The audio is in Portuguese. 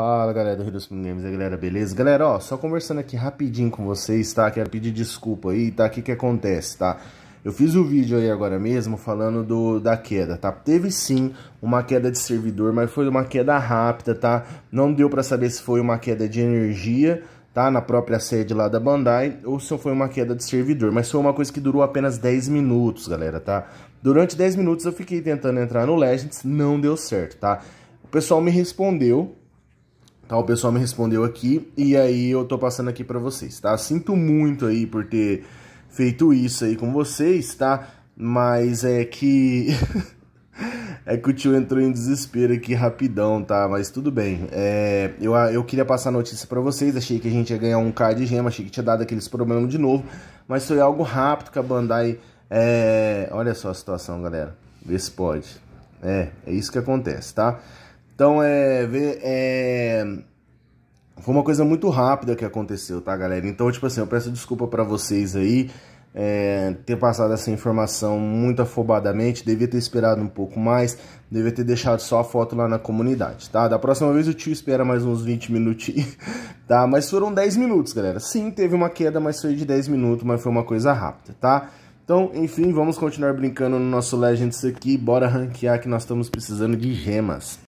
Fala galera do Rio dos Games, é galera, beleza? Galera, ó, só conversando aqui rapidinho com vocês, tá? Quero pedir desculpa aí, tá? O que que acontece, tá? Eu fiz o um vídeo aí agora mesmo falando do, da queda, tá? Teve sim uma queda de servidor, mas foi uma queda rápida, tá? Não deu pra saber se foi uma queda de energia, tá? Na própria sede lá da Bandai, ou se foi uma queda de servidor. Mas foi uma coisa que durou apenas 10 minutos, galera, tá? Durante 10 minutos eu fiquei tentando entrar no Legends, não deu certo, tá? O pessoal me respondeu, Tá, o pessoal me respondeu aqui e aí eu tô passando aqui para vocês, tá? Sinto muito aí por ter feito isso aí com vocês, tá? Mas é que é que o tio entrou em desespero aqui rapidão, tá? Mas tudo bem. É, eu, eu queria passar a notícia para vocês, achei que a gente ia ganhar um K de gema, achei que tinha dado aqueles problemas de novo, mas foi algo rápido que a Bandai é, olha só a situação, galera. Vê se pode. É, é isso que acontece, tá? Então é, é, Foi uma coisa muito rápida que aconteceu, tá, galera? Então, tipo assim, eu peço desculpa para vocês aí. É, ter passado essa informação muito afobadamente, devia ter esperado um pouco mais, devia ter deixado só a foto lá na comunidade, tá? Da próxima vez o tio espera mais uns 20 minutinhos, tá? Mas foram 10 minutos, galera. Sim, teve uma queda, mas foi de 10 minutos, mas foi uma coisa rápida, tá? Então, enfim, vamos continuar brincando no nosso Legends aqui, bora ranquear que nós estamos precisando de gemas.